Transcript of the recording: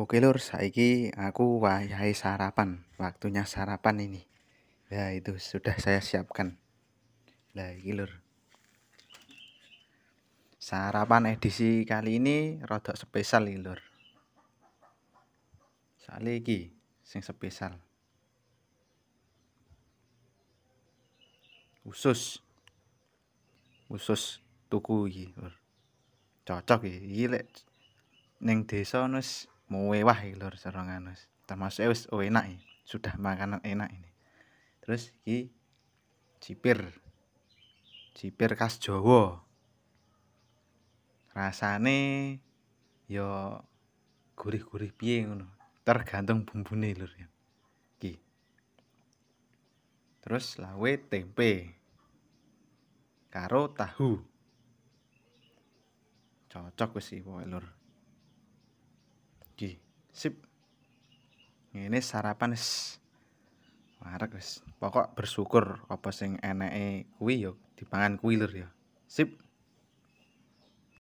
Oke lur, saiki aku wayahe sarapan. Waktunya sarapan ini. Ya itu sudah saya siapkan. Nah, iki lur. Sarapan edisi kali ini rodok spesial iki lur. Soale iki sing spesial. khusus khusus tuku iki lur. Cocok iki. Iki lek ning desa nus mewah lho serongan wis termasuk e wis oh, enak ya. sudah makanan enak ini terus iki cipir cipir khas Jawa rasane ya, gurih-gurih piye ngono tergantung bumbune lho ya iki terus lawe tempe karo tahu cocok wis iki lho Oke, sip. Ini sarapan wis. Marek wis. Pokok bersyukur apa sing eneke kuwi di ya, dipangan kuwi lur ya. Sip.